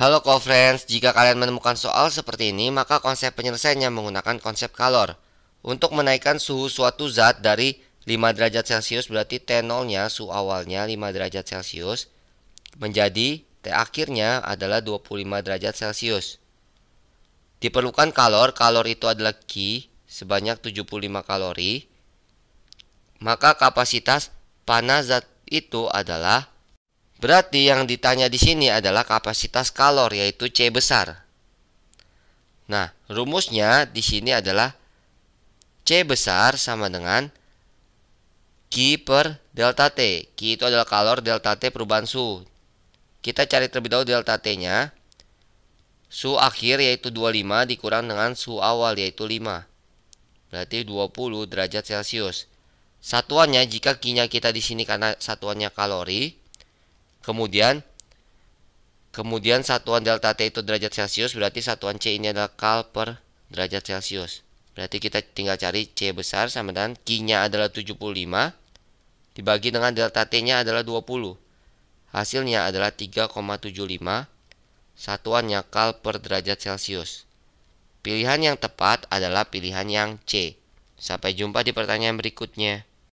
Halo co-friends, jika kalian menemukan soal seperti ini, maka konsep penyelesaiannya menggunakan konsep kalor. Untuk menaikkan suhu suatu zat dari 5 derajat Celcius berarti T 0 nya suhu awalnya 5 derajat Celcius menjadi T akhirnya adalah 25 derajat Celcius. Diperlukan kalor, kalor itu adalah Q sebanyak 75 kalori. Maka kapasitas panas zat itu adalah Berarti yang ditanya di sini adalah kapasitas kalor yaitu C besar. Nah, rumusnya di sini adalah C besar sama dengan Q per delta T. Q itu adalah kalor, delta T perubahan suhu. Kita cari terlebih dahulu delta T-nya. Suhu akhir yaitu 25 dikurang dengan suhu awal yaitu 5. Berarti 20 derajat Celcius. Satuannya jika Q-nya kita di sini karena satuannya kalori, Kemudian kemudian satuan delta T itu derajat Celcius berarti satuan C ini adalah kal per derajat Celcius. Berarti kita tinggal cari C besar sama dengan Q-nya adalah 75 dibagi dengan delta T-nya adalah 20. Hasilnya adalah 3,75 satuannya kal per derajat Celcius. Pilihan yang tepat adalah pilihan yang C. Sampai jumpa di pertanyaan berikutnya.